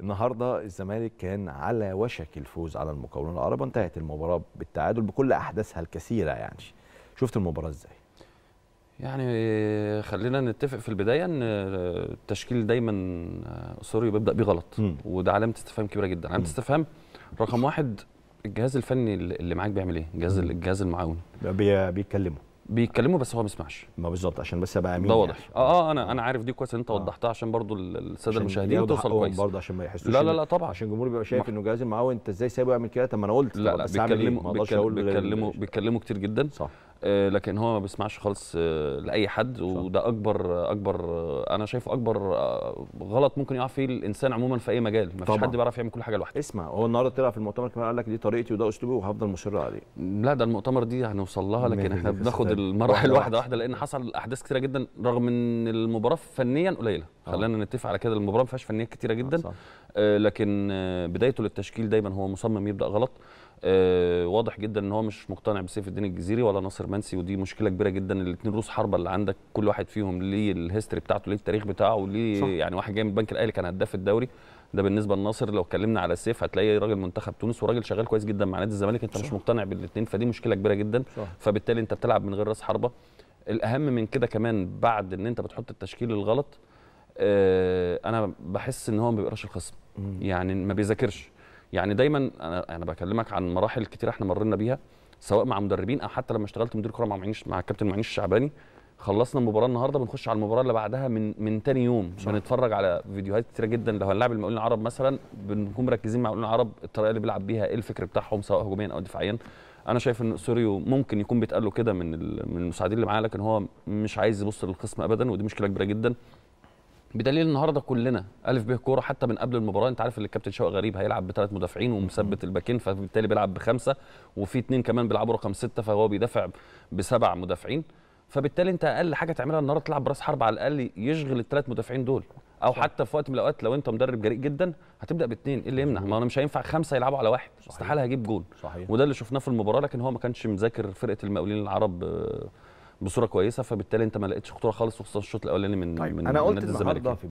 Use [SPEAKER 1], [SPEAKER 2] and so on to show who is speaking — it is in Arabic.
[SPEAKER 1] النهارده الزمالك كان على وشك الفوز على المقاولون العرب وانتهت المباراه بالتعادل بكل احداثها الكثيره يعني شفت المباراه ازاي يعني خلينا نتفق في البدايه ان التشكيل دايما سوري بيبدا بيه غلط وده علامه استفهام كبيره جدا علامه استفهام رقم واحد الجهاز الفني اللي معاك بيعمل ايه الجهاز الجهاز المعاون بيتكلموا بيتكلموا بس هو ما بيسمعش ما بالظبط عشان بس ابقى امين ده يعني. واضح يعني. اه اه انا انا عارف دي كويس ان انت آه. وضحتها عشان برضو الساده المشاهدين توصل كويس برضو عشان ما يحسوش لا لا لا طبعا عشان الجمهور بيبقى شايف انه جهاز معاه وانت ازاي سايبه يعمل كده طب ما انا قلت لا لا إيه؟ بيتكلموا بيتكلموا بيتكلموا كتير جدا صح آه، لكن هو ما بيسمعش خالص آه، لاي حد وده اكبر اكبر انا شايفه اكبر آه، غلط ممكن يقع فيه الانسان عموما في اي مجال ما فيش حد بيعرف يعمل كل حاجه لوحده اسمع هو النهارده طلع في المؤتمر كمان قال لك دي طريقتي وده اسلوبي وهفضل مصر عليه لا ده المؤتمر دي هنوصل لها لكن احنا بناخد المراحل واحده واحده لان حصل احداث كثيره جدا رغم ان المباراه فنيا قليله خلينا نتفق على كده المباراه ما فيهاش فنيات كثيره جدا لكن بدايته للتشكيل دايما هو مصمم يبدا غلط آه واضح جدا ان هو مش مقتنع بسيف الدين الجزيري ولا ناصر منسي ودي مشكله كبيره جدا الاثنين روس حربه اللي عندك كل واحد فيهم ليه الهيستوري بتاعته ليه التاريخ بتاعه وليه يعني واحد جاي من البنك الاهلي كان هداف الدوري ده بالنسبه لناصر لو اتكلمنا على سيف هتلاقي راجل منتخب تونس وراجل شغال كويس جدا مع نادي الزمالك انت صح. مش مقتنع بالاثنين فدي مشكله كبيره جدا صح. فبالتالي انت بتلعب من غير راس حربه الاهم من كده كمان بعد ان انت بتحط التشكيل الغلط آه انا بحس ان هو ما بيقراش الخصم يعني ما بيذاكرش يعني دايما انا انا بكلمك عن مراحل كتير احنا مرينا بيها سواء مع مدربين او حتى لما اشتغلت مدير كره مع معينش مع الكابتن معينش الشعباني خلصنا المباراه النهارده بنخش على المباراه اللي بعدها من من تاني يوم صح. بنتفرج على فيديوهات كتيره جدا لو هنلعب المقاولين العرب مثلا بنكون مركزين مع المقاولين العرب الطريقه اللي بيلعب بيها ايه الفكر بتاعهم سواء هجوميا او دفاعيا انا شايف ان سوريو ممكن يكون بيتقال له كده من من المساعدين اللي معاه لكن هو مش عايز يبص للخصم ابدا ودي مشكله كبيره جدا بدليل النهارده كلنا الف به كوره حتى من قبل المباراه انت عارف ان الكابتن شوقي غريب هيلعب بثلاث مدافعين ومثبت الباكين فبالتالي بيلعب بخمسه وفي اثنين كمان بيلعبوا رقم سته فهو بيدافع بسبع مدافعين فبالتالي انت اقل حاجه تعملها النهارده تلعب براس حرب على الاقل يشغل الثلاث مدافعين دول او صح. حتى في وقت من الاوقات لو انت مدرب جريء جدا هتبدا باثنين ايه اللي يمنع ما انا مش هينفع خمسه يلعبوا على واحد استحاله هجيب جول صحيح. وده اللي شفناه في المباراه لكن هو ما كانش مذاكر فرقه المقاولين العرب آه، بصوره كويسه فبالتالي انت ما لقيتش خطوره خالص وخصوصا الشوط الاولاني من طيب من انا قلت النادي النهارده في